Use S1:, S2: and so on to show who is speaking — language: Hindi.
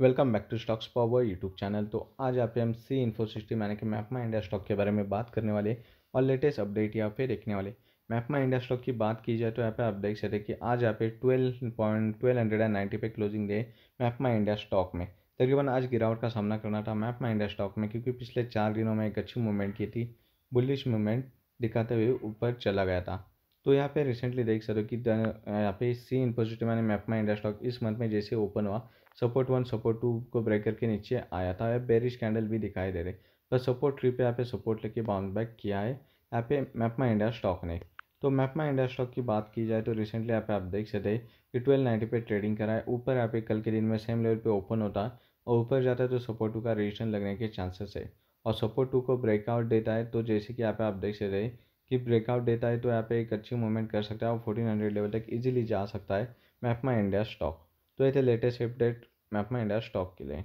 S1: welcome back to stocks power YouTube channel तो आज आप हम सी इन्फो यानी कि मैपमा इंडिया स्टॉक के बारे में बात करने वाले और लेटेस्ट अपडेट यहाँ पे देखने वाले मैपमा इंडिया स्टॉक की बात की जाए तो यहाँ पे आप देख सकते कि आज यहाँ पे twelve point twelve hundred and ninety पे closing the MapmyIndia stock में तकरीबन आज गिरावट का सामना करना था मैपमा इंडिया स्टॉक में क्योंकि पिछले चार दिनों में एक अच्छी मूवमेंट की थी बुलिश मूवमेंट दिखाते हुए ऊपर चला गया था तो यहाँ पे रिसेंटली देख सकते हो कि यहाँ पे सी इन्फोसिटी मैंने मैप माई इंडिया स्टॉक इस मंथ में जैसे ओपन हुआ सपोर्ट वन सपोर्ट टू को ब्रेक करके नीचे आया था या बेरिश कैंडल भी दिखाई दे रहे पर सपोर्ट थ्री पे यहाँ पे सपोर्ट लेके बाउंस बैक किया है यहाँ पे मैप माई इंडिया स्टॉक ने तो मैप माई इंडिया स्टॉक की बात की जाए तो रिसेंटली यहाँ पे आप देख सकते हैं कि ट्वेल्व नाइन्टी ट्रेडिंग करा है ऊपर यहाँ पे कल के दिन में सेम लेवल पर ओपन होता है और ऊपर जाता है तो सपोर्ट टू का रजिस्ट्रेशन लगने के चांसेस है और सपोर्ट टू को ब्रेकआउट देता है तो जैसे कि यहाँ पे आप देख सकते हैं कि ब्रेकआउट देता है तो यहाँ पे एक अच्छी मूवमेंट कर सकता है और फोर्टीन हंड्रेड लेवल तक इजीली जा सकता है मैपमा इंडिया स्टॉक तो ये थे latest update MapmyIndia stock के लिए